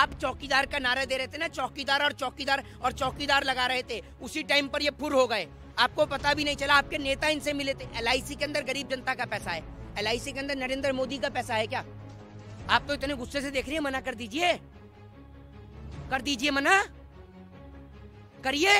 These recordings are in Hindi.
आप चौकीदार का नारा दे रहे थे ना चौकीदार और चौकीदार और चौकीदार लगा रहे थे उसी टाइम पर ये फुर हो गए आपको पता भी नहीं चला आपके नेता इनसे मिले थे एल के अंदर गरीब जनता का पैसा है एल के अंदर नरेंद्र मोदी का पैसा है क्या आप तो इतने गुस्से से देख रही है मना कर दीजिए कर दीजिए मना करिए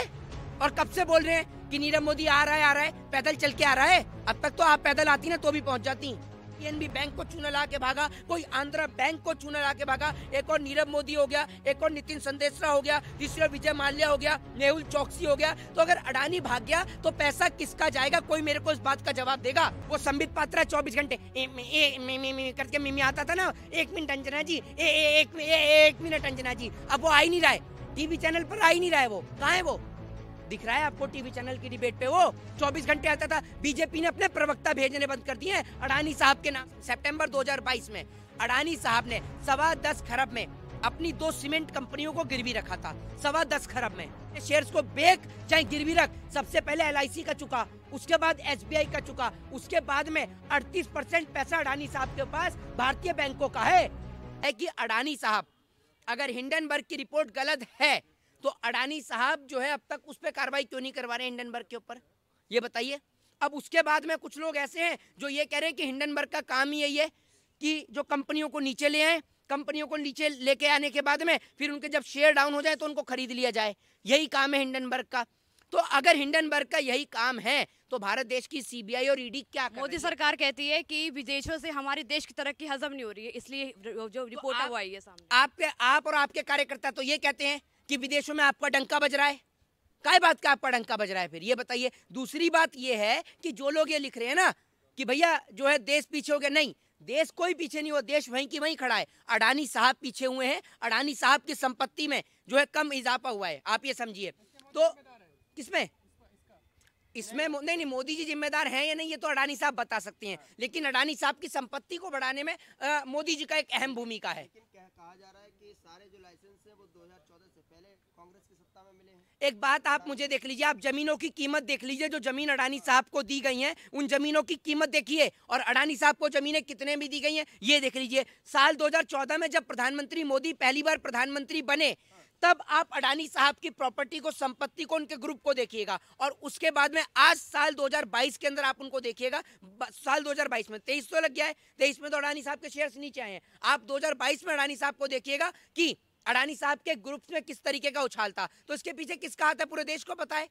और कब से बोल रहे हैं कि नीरव मोदी आ रहा है आ रहा है पैदल चल के आ रहा है अब तक तो आप पैदल आती ना तो भी पहुंच जाती पीएनबी बैंक को चूना ला के भागा कोई आंध्रा बैंक को चूना ला के भागा एक और नीरव मोदी हो गया एक और नितिन संदेशरा हो गया तीसरा विजय माल्या हो गया मेहुल चौकसी हो गया तो अगर अडानी भाग गया तो पैसा किसका जाएगा कोई मेरे को इस बात का जवाब देगा वो संबित पात्रा चौबीस घंटे करके मिमी आता था ना एक मिनट अंजना जी एक, मिनट अंजना जी अब वो आई नहीं रहा है टीवी चैनल पर आई नहीं रहा है वो कहा है वो दिख रहा है आपको टीवी चैनल की डिबेट पे वो 24 घंटे आता था बीजेपी ने अपने प्रवक्ता भेजने बंद कर दिए अडानी साहब के नाम सितंबर 2022 में अडानी साहब ने सवा दस खरब में अपनी दो सीमेंट कंपनियों को गिरवी रखा था सवा दस खरब में शेयर्स को बेक चाहे गिरवी रख सबसे पहले एल का चुका उसके बाद एस का चुका उसके बाद में अड़तीस परसेंट पैसा अडानी साहब के पास भारतीय बैंकों का है, है अडानी साहब अगर हिंडनबर्ग की रिपोर्ट गलत है तो अडानी साहब जो है अब तक उस पर कार्रवाई क्यों नहीं करवा रहे हिंडनबर्ग के ऊपर ये बताइए अब उसके बाद में कुछ लोग ऐसे हैं जो ये कह रहे हैं कि हिंडनबर्ग का काम ही यही है कि जो कंपनियों को नीचे ले आए कंपनियों को नीचे लेके आने के बाद में फिर उनके जब शेयर डाउन हो जाए तो उनको खरीद लिया जाए यही काम है हिंडनबर्ग का तो अगर हिंडनबर्ग का यही काम है तो भारत देश की सीबीआई और ईडी e क्या मोदी सरकार कहती है कि विदेशों से हमारे देश की तरक्की हजम नहीं हो रही है इसलिए जो रिपोर्ट तो आप, आई है सामने आपके आप और आपके कार्यकर्ता तो ये कहते हैं कि विदेशों में आपका डंका बज रहा है काय बात का आपका डंका बज रहा है फिर ये बताइए दूसरी बात ये है कि जो लोग ये लिख रहे हैं ना कि भैया जो है देश पीछे हो गया नहीं देश कोई पीछे नहीं हुआ देश वहीं की वहीं खड़ा है अडानी साहब पीछे हुए हैं अडानी साहब की संपत्ति में जो है कम इजाफा हुआ है आप ये समझिए तो किसमें इसमें नहीं नहीं मोदी जी जिम्मेदार हैं या नहीं ये तो अडानी साहब बता सकते हैं लेकिन अडानी साहब की संपत्ति को बढ़ाने में मोदी जी का एक अहम भूमिका है कहा जा रहा है कि सारे जो लाइसेंस है वो 2014 कांग्रेस की सत्ता में मिले हैं एक बात आप मुझे देख लीजिए आप जमीनों की कीमत देख लीजिए जो जमीन अडानी साहब को दी गई है उन जमीनों की कीमत देखिए और अडानी साहब को जमीनें कितने भी दी गई हैं ये देख लीजिए साल 2014 में जब प्रधानमंत्री मोदी पहली बार प्रधानमंत्री बने तब आप अडानी साहब की प्रॉपर्टी को संपत्ति को उनके ग्रुप को देखिएगा और उसके बाद में आज साल 2022 के अंदर आप उनको देखिएगा साल 2022 में 23 तो लग गया है 23 में तो अडानी साहब के शेयर्स नीचे आए हैं आप 2022 में अडानी साहब को देखिएगा कि अडानी साहब के ग्रुप्स में किस तरीके का उछाल था तो इसके पीछे किसका हाथ है पूरे देश को बताए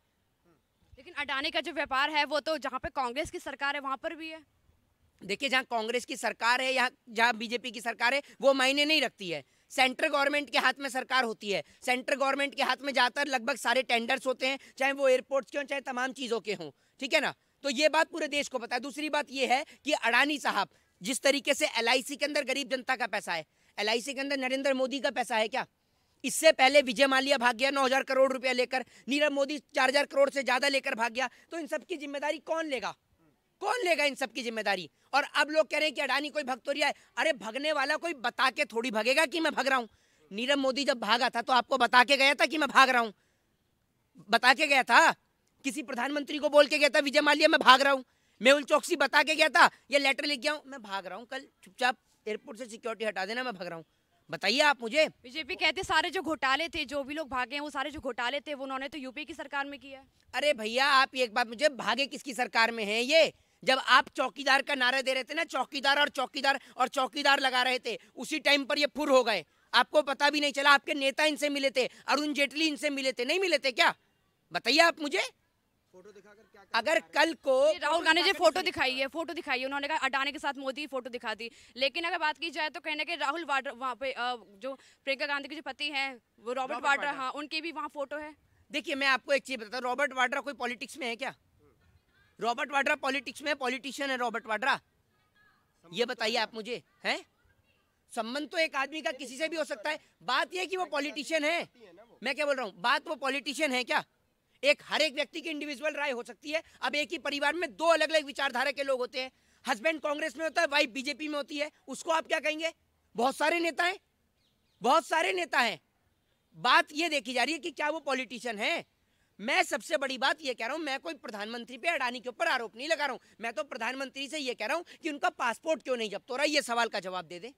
लेकिन अडानी का जो व्यापार है वो तो जहाँ पे कांग्रेस की सरकार है वहाँ पर भी है देखिए जहाँ कांग्रेस की सरकार है या जहाँ बीजेपी की सरकार है वो मायने नहीं रखती है सेंट्रल गवर्नमेंट के हाथ में सरकार होती है सेंट्रल गवर्नमेंट के हाथ में ज़्यादातर लगभग सारे टेंडर्स होते हैं चाहे वो एयरपोर्ट्स के हों चाहे तमाम चीज़ों के हों ठीक है ना तो ये बात पूरे देश को पता है दूसरी बात ये है कि अडानी साहब जिस तरीके से एल के अंदर गरीब जनता का पैसा है एल के अंदर नरेंद्र मोदी का पैसा है क्या इससे पहले विजय माल्या भाग गया नौ हजार करोड़ रुपया लेकर नीरव मोदी चार हजार करोड़ से ज्यादा लेकर भाग गया तो इन सब की जिम्मेदारी कौन लेगा कौन लेगा इन सब की जिम्मेदारी और अब लोग कह रहे हैं कि अडानी कोई भगतोरिया है अरे भगने वाला कोई बता के थोड़ी भगेगा कि मैं भाग रहा हूँ नीरव मोदी जब भागा था तो आपको बता के गया था कि मैं भाग रहा हूँ बता के गया था किसी प्रधानमंत्री को बोल के गया था विजय माल्या मैं भाग रहा हूँ मेहुल चौकसी बता के गया था ये लेटर लिख गया हूँ मैं भाग रहा हूँ कल चुपचाप एयरपोर्ट से सिक्योरिटी हटा देना मैं भाग रहा हूँ बताइए आप मुझे बीजेपी कहते सारे जो घोटाले थे जो भी लोग भागे हैं वो सारे जो घोटाले थे वो उन्होंने तो यूपी की सरकार में किया अरे भैया आप एक बात मुझे भागे किसकी सरकार में है ये जब आप चौकीदार का नारा दे रहे थे ना चौकीदार और चौकीदार और चौकीदार लगा रहे थे उसी टाइम पर ये फुर हो गए आपको पता भी नहीं चला आपके नेता इनसे मिले थे अरुण जेटली इनसे मिले थे नहीं मिले थे क्या बताइए आप मुझे फोटो दिखा अगर कल को राहुल गांधी जी फोटो दिखाई है फोटो दिखाई है उन्होंने कहा अडानी के साथ मोदी फोटो दिखा दी लेकिन अगर बात की जाए तो कहने के राहुल वाड्रा वहाँ पे जो प्रियंका गांधी के जो पति हैं वो रॉबर्ट वाड्रा हाँ उनकी भी वहाँ फोटो है देखिए मैं आपको एक चीज़ बताता हूँ रॉबर्ट वाड्रा कोई पॉलिटिक्स में है क्या रॉबर्ट वाड्रा पॉलिटिक्स में पॉलिटिशियन है रॉबर्ट वाड्रा ये बताइए आप मुझे है संबंध तो एक आदमी का किसी से भी हो सकता है बात यह कि वो पॉलिटिशियन है मैं क्या बोल रहा हूँ बात वो पॉलिटिशियन है क्या एक हर एक व्यक्ति की इंडिविजुअल राय हो सकती है अब एक ही परिवार में दो अलग अलग विचारधारा के लोग होते हैं हस्बैंड कांग्रेस में होता है वाइफ बीजेपी में होती है उसको आप क्या कहेंगे बहुत सारे नेता हैं बहुत सारे नेता हैं बात यह देखी जा रही है कि क्या वो पॉलिटिशियन है मैं सबसे बड़ी बात यह कह रहा हूं मैं कोई प्रधानमंत्री पे अडानी के ऊपर आरोप नहीं लगा रहा हूं मैं तो प्रधानमंत्री से यह कह रहा हूं कि उनका पासपोर्ट क्यों नहीं जब्त हो रहा है सवाल का जवाब दे दें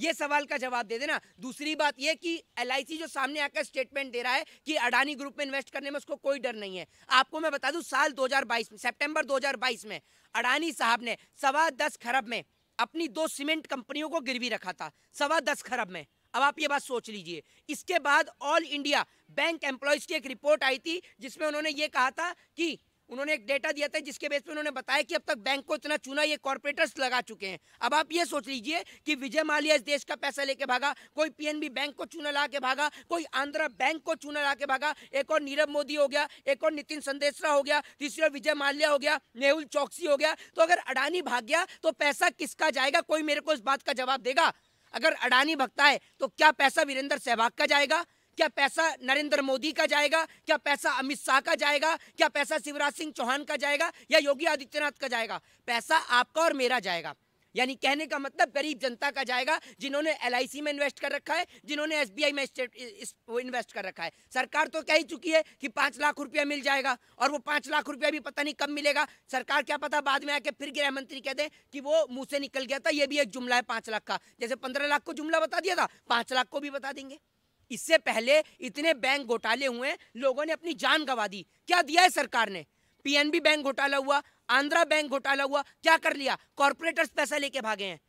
ये सवाल का जवाब दे देना दूसरी बात यह कि एल जो सामने आकर स्टेटमेंट दे रहा है कि अडानी ग्रुप में इन्वेस्ट करने में उसको कोई डर नहीं है आपको मैं बता दूं साल 2022 में सितंबर 2022 में अडानी साहब ने सवा दस खरब में अपनी दो सीमेंट कंपनियों को गिरवी रखा था सवा दस खरब में अब आप ये बात सोच लीजिए इसके बाद ऑल इंडिया बैंक एम्प्लॉयज की एक रिपोर्ट आई थी जिसमें उन्होंने ये कहा था कि उन्होंने एक डेटा दिया था जिसके बेस पे उन्होंने बताया कि अब तक बैंक को इतना चुना ये कॉर्पोरेटर्स लगा चुके हैं अब आप ये सोच लीजिए कि विजय मालिया इस देश का पैसा लेके भागा कोई पीएनबी बैंक को चुना ला के भागा कोई आंध्रा बैंक को चुना ला के भागा एक और नीरव मोदी हो गया एक और नितिन संदेशरा हो गया तीसरी और विजय माल्या हो गया मेहुल चौकसी हो गया तो अगर अडानी भाग गया तो पैसा किसका जाएगा कोई मेरे को इस बात का जवाब देगा अगर अडानी भगता है तो क्या पैसा वीरेंद्र सहवाग का जाएगा क्या पैसा नरेंद्र मोदी का जाएगा क्या पैसा अमित शाह का जाएगा क्या पैसा शिवराज सिंह चौहान का जाएगा या योगी आदित्यनाथ का जाएगा पैसा आपका और मेरा जाएगा यानी कहने का मतलब गरीब जनता का जाएगा जिन्होंने एल में इन्वेस्ट कर रखा है जिन्होंने एस में इन्वेस्ट कर रखा है सरकार तो कह ही चुकी है कि पाँच लाख रुपया मिल जाएगा और वो पाँच लाख रुपया भी पता नहीं कब मिलेगा सरकार क्या पता बाद में आके फिर गृह मंत्री कह दे कि वो मुंह से निकल गया था ये भी एक जुमला है पाँच लाख का जैसे पंद्रह लाख को जुमला बता दिया था पाँच लाख को भी बता देंगे इससे पहले इतने बैंक घोटाले हुए लोगों ने अपनी जान गंवा दी क्या दिया है सरकार ने पीएनबी बैंक घोटाला हुआ आंध्रा बैंक घोटाला हुआ क्या कर लिया कॉरपोरेटर्स पैसा लेके भागे हैं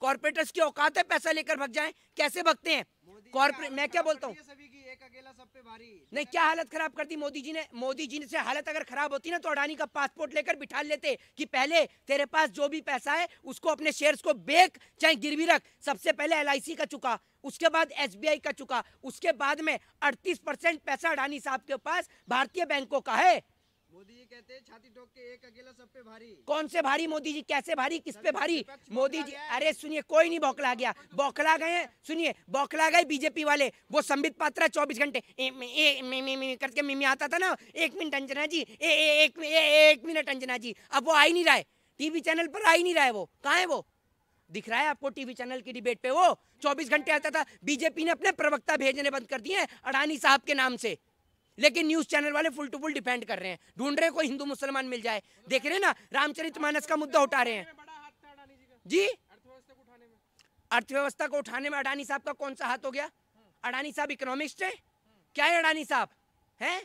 कॉरपोरेटर्स की औकात है पैसा लेकर भग जाए कैसे भगते हैं कॉर्पोरेट मैं क्या बोलता हूँ नहीं क्या हालत खराब कर दी मोदी जी ने मोदी जी से हालत अगर खराब होती ना तो अडानी का पासपोर्ट लेकर बिठा लेते कि पहले तेरे पास जो भी पैसा है उसको अपने शेयर्स को बेक चाहे गिरवी रख सबसे पहले एल का चुका उसके बाद एस का चुका उसके बाद में अड़तीस पैसा अडानी साहब के पास भारतीय बैंकों का है मोदी जी कहते हैं छाती ठोक के एक अकेला सब पे भारी कौन से भारी मोदी जी कैसे भारी किस पे भारी मोदी जी अरे सुनिए कोई नहीं बौखला गया बौखला गए सुनिए बौखला गए बीजेपी वाले वो संबित पात्रा चौबीस घंटे करके मिमी आता था ना एक मिनट अंजना जी ए, ए, एक, ए, एक मिनट अंजना जी अब वो आ ही नहीं रहा है टीवी चैनल पर आ ही नहीं रहा है वो कहा है वो दिख रहा है आपको टीवी चैनल की डिबेट पे वो 24 घंटे आता था बीजेपी ने अपने प्रवक्ता भेजने बंद कर दिए अडानी साहब के नाम से लेकिन न्यूज चैनल वाले फुल टू फुल डिपेंड कर रहे हैं ढूंढ रहे हैं कोई हिंदू मुसलमान मिल जाए देख रहे हैं ना रामचरित मानस का मुद्दा उठा रहे हैं जी अर्थव्यवस्था को उठाने में अडानी साहब का कौन सा हाथ हो गया अडानी साहब इकोनॉमिस्ट है क्या है अडानी साहब है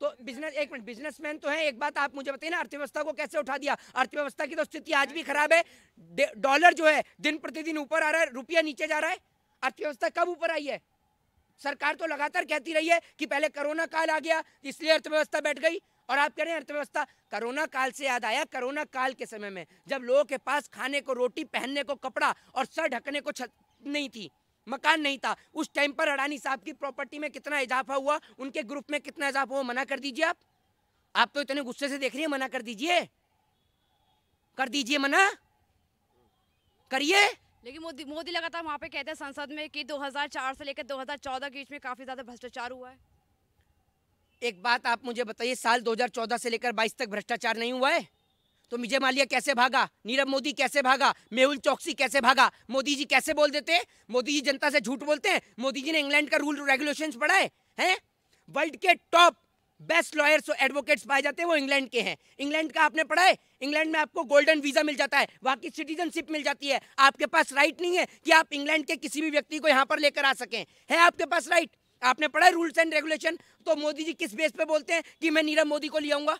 तो बिजनेस एक मिनट बिजनेसमैन तो है एक बात आप मुझे बताइए ना अर्थव्यवस्था को कैसे उठा दिया अर्थव्यवस्था की तो स्थिति आज भी खराब है डॉलर जो है दिन प्रतिदिन ऊपर आ रहा है रुपया नीचे जा रहा है अर्थव्यवस्था कब ऊपर आई है सरकार तो लगातार कहती रही है कि पहले कोरोना काल आ गया इसलिए अर्थव्यवस्था बैठ गई और आप कह रहे हैं अर्थव्यवस्था कोरोना काल से याद आया कोरोना काल के समय में जब लोगों के पास खाने को रोटी पहनने को कपड़ा और सर ढकने को छत नहीं थी मकान नहीं था उस टाइम पर अडानी साहब की प्रॉपर्टी में कितना इजाफा हुआ उनके ग्रुप में कितना इजाफा हुआ मना कर दीजिए आप आप तो इतने गुस्से से देख रही है मना कर दीजिए कर दीजिए मना करिए लेकिन मोदी मोदी लगातार वहाँ पे कहते हैं संसद में कि 2004 से लेकर 2014 के बीच में काफ़ी ज़्यादा भ्रष्टाचार हुआ है एक बात आप मुझे बताइए साल 2014 से लेकर 22 तक भ्रष्टाचार नहीं हुआ है तो विजय मालिया कैसे भागा नीरव मोदी कैसे भागा मेहुल चौकसी कैसे भागा मोदी जी कैसे बोल देते हैं मोदी जी जनता से झूठ बोलते हैं मोदी जी ने इंग्लैंड का रूल रेगुलेशन पढ़ा है, है? वर्ल्ड के टॉप बेस्ट लॉयर्स और एडवोकेट्स पाए जाते हैं वो इंग्लैंड के हैं इंग्लैंड का आपने पढ़ा है इंग्लैंड में आपको गोल्डन वीज़ा मिल जाता है वहाँ की सिटीजनशिप मिल जाती है आपके पास राइट नहीं है कि आप इंग्लैंड के किसी भी व्यक्ति को यहाँ पर लेकर आ सकें है आपके पास राइट आपने पढ़ा है रूल्स एंड रेगुलेशन तो मोदी जी किस बेस पर बोलते हैं कि मैं नीरव मोदी को ले आऊँगा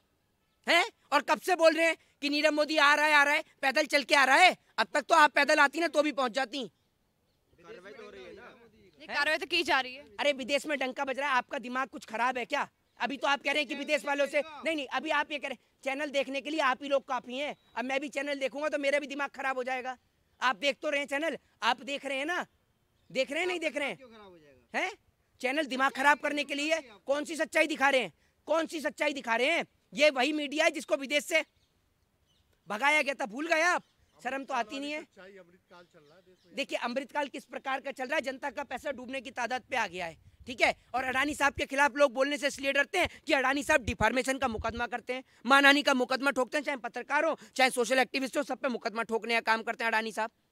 हैं और कब से बोल रहे हैं कि नीरव मोदी आ रहा है आ रहा है पैदल चल के आ रहा है अब तक तो आप पैदल आती ना तो भी पहुँच जाती तो कार्रवाई तो की जा रही है अरे विदेश में डंका बज रहा है आपका दिमाग कुछ खराब है क्या अभी तो आप कह रहे हैं कि विदेश वालों से नहीं नहीं अभी आप ये कह रहे हैं चैनल देखने के लिए आप ही लोग काफ़ी हैं अब मैं भी चैनल देखूंगा तो मेरा भी दिमाग खराब हो जाएगा आप देख तो रहे हैं चैनल आप देख रहे हैं ना देख रहे हैं नहीं देख रहे हैं है चैनल दिमाग खराब करने के लिए कौन सी सच्चाई दिखा रहे हैं कौन सी सच्चाई दिखा रहे हैं ये वही मीडिया है जिसको विदेश से भगाया गया था भूल गए आप शर्म तो आती नहीं है देखिए अमृतकाल किस प्रकार का चल रहा है जनता का पैसा डूबने की तादाद पे आ गया है ठीक है और अडानी साहब के खिलाफ लोग बोलने से इसलिए डरते हैं कि अडानी साहब डिफार्मेशन का मुकदमा करते हैं मानहानी का मुकदमा ठोकते हैं चाहे पत्रकार हो चाहे सोशल एक्टिविस्ट हो सब पे मुकदमा ठोकने का काम करते हैं अडानी साहब